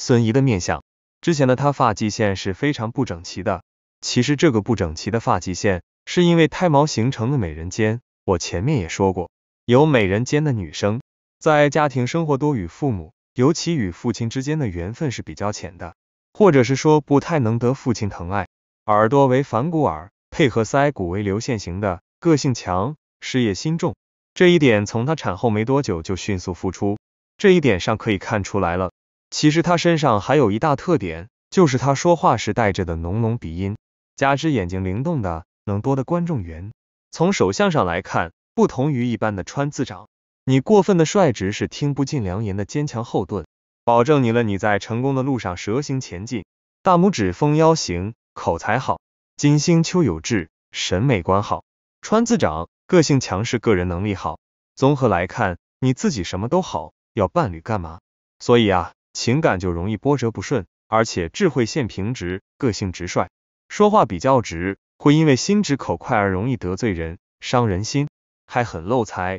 孙怡的面相，之前的她发际线是非常不整齐的。其实这个不整齐的发际线，是因为胎毛形成的美人尖。我前面也说过，有美人尖的女生，在家庭生活多与父母，尤其与父亲之间的缘分是比较浅的，或者是说不太能得父亲疼爱。耳朵为反骨耳，配合腮骨为流线型的，个性强，事业心重。这一点从她产后没多久就迅速复出，这一点上可以看出来了。其实他身上还有一大特点，就是他说话时带着的浓浓鼻音，加之眼睛灵动的，能多的观众缘。从手相上来看，不同于一般的川字掌，你过分的率直是听不进良言的坚强后盾，保证你了你在成功的路上蛇行前进。大拇指蜂腰型，口才好，金星秋有志，审美观好，川字掌，个性强势，个人能力好。综合来看，你自己什么都好，要伴侣干嘛？所以啊。情感就容易波折不顺，而且智慧线平直，个性直率，说话比较直，会因为心直口快而容易得罪人，伤人心，还很漏财。